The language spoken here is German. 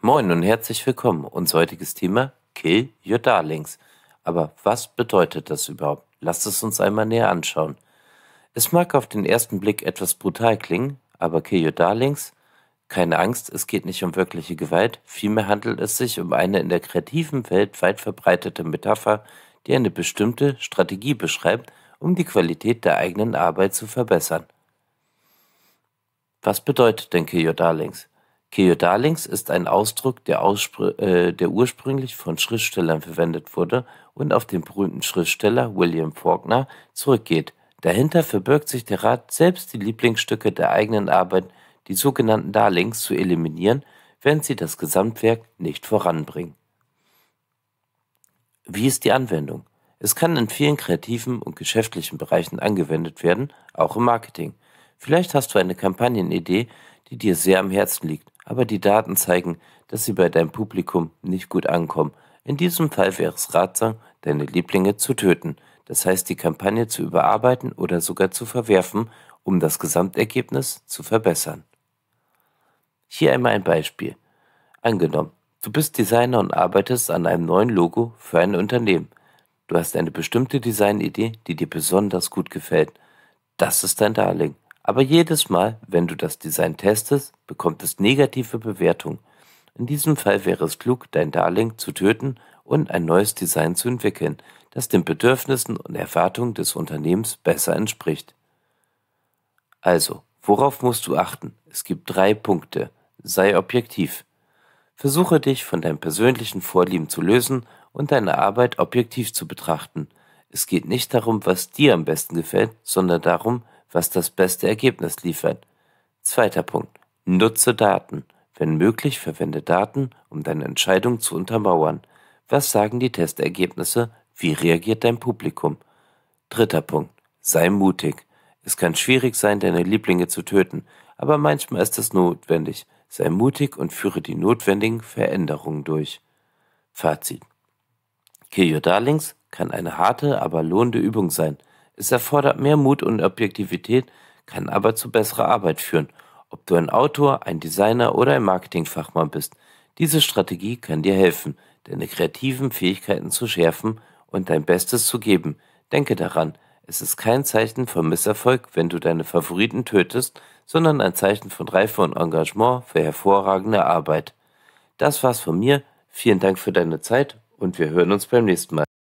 Moin und herzlich willkommen. Unser heutiges Thema Kill Your Darlings. Aber was bedeutet das überhaupt? Lasst es uns einmal näher anschauen. Es mag auf den ersten Blick etwas brutal klingen, aber Kill Your Darlings? Keine Angst, es geht nicht um wirkliche Gewalt, vielmehr handelt es sich um eine in der kreativen Welt weit verbreitete Metapher, die eine bestimmte Strategie beschreibt, um die Qualität der eigenen Arbeit zu verbessern. Was bedeutet denn Kill Your Darlings? Keo Darlings ist ein Ausdruck, äh, der ursprünglich von Schriftstellern verwendet wurde und auf den berühmten Schriftsteller William Faulkner zurückgeht. Dahinter verbirgt sich der Rat, selbst die Lieblingsstücke der eigenen Arbeit, die sogenannten Darlings, zu eliminieren, wenn sie das Gesamtwerk nicht voranbringen. Wie ist die Anwendung? Es kann in vielen kreativen und geschäftlichen Bereichen angewendet werden, auch im Marketing. Vielleicht hast du eine Kampagnenidee, die dir sehr am Herzen liegt aber die Daten zeigen, dass sie bei deinem Publikum nicht gut ankommen. In diesem Fall wäre es ratsam, deine Lieblinge zu töten, das heißt die Kampagne zu überarbeiten oder sogar zu verwerfen, um das Gesamtergebnis zu verbessern. Hier einmal ein Beispiel. Angenommen, du bist Designer und arbeitest an einem neuen Logo für ein Unternehmen. Du hast eine bestimmte Designidee, die dir besonders gut gefällt. Das ist dein Darling. Aber jedes Mal, wenn du das Design testest, bekommt es negative Bewertungen. In diesem Fall wäre es klug, dein Darling zu töten und ein neues Design zu entwickeln, das den Bedürfnissen und Erwartungen des Unternehmens besser entspricht. Also, worauf musst du achten? Es gibt drei Punkte. Sei objektiv. Versuche dich von deinen persönlichen Vorlieben zu lösen und deine Arbeit objektiv zu betrachten. Es geht nicht darum, was dir am besten gefällt, sondern darum, was das beste Ergebnis liefert. Zweiter Punkt. Nutze Daten. Wenn möglich, verwende Daten, um deine Entscheidung zu untermauern. Was sagen die Testergebnisse? Wie reagiert dein Publikum? Dritter Punkt. Sei mutig. Es kann schwierig sein, deine Lieblinge zu töten, aber manchmal ist es notwendig. Sei mutig und führe die notwendigen Veränderungen durch. Fazit. Kill Your Darlings kann eine harte, aber lohnende Übung sein, es erfordert mehr Mut und Objektivität, kann aber zu besserer Arbeit führen. Ob du ein Autor, ein Designer oder ein Marketingfachmann bist, diese Strategie kann dir helfen, deine kreativen Fähigkeiten zu schärfen und dein Bestes zu geben. Denke daran, es ist kein Zeichen von Misserfolg, wenn du deine Favoriten tötest, sondern ein Zeichen von Reife und Engagement für hervorragende Arbeit. Das war's von mir. Vielen Dank für deine Zeit und wir hören uns beim nächsten Mal.